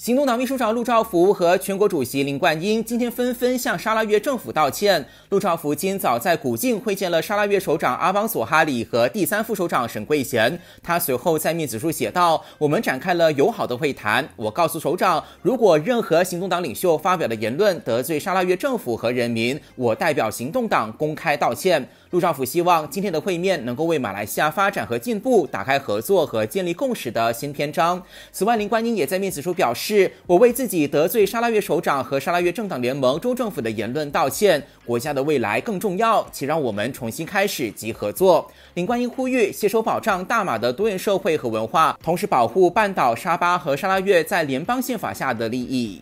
行动党秘书长陆兆福和全国主席林冠英今天纷纷向沙拉越政府道歉。陆兆福今早在古晋会见了沙拉越首长阿邦索哈里和第三副首长沈桂贤。他随后在面子书写道：“我们展开了友好的会谈。我告诉首长，如果任何行动党领袖发表的言论得罪沙拉越政府和人民，我代表行动党公开道歉。”陆兆福希望今天的会面能够为马来西亚发展和进步打开合作和建立共识的新篇章。此外，林冠英也在面子书表示。是我为自己得罪沙拉越首长和沙拉越政党联盟州政府的言论道歉。国家的未来更重要，请让我们重新开始及合作。林冠英呼吁携手保障大马的多元社会和文化，同时保护半岛沙巴和沙拉越在联邦宪法下的利益。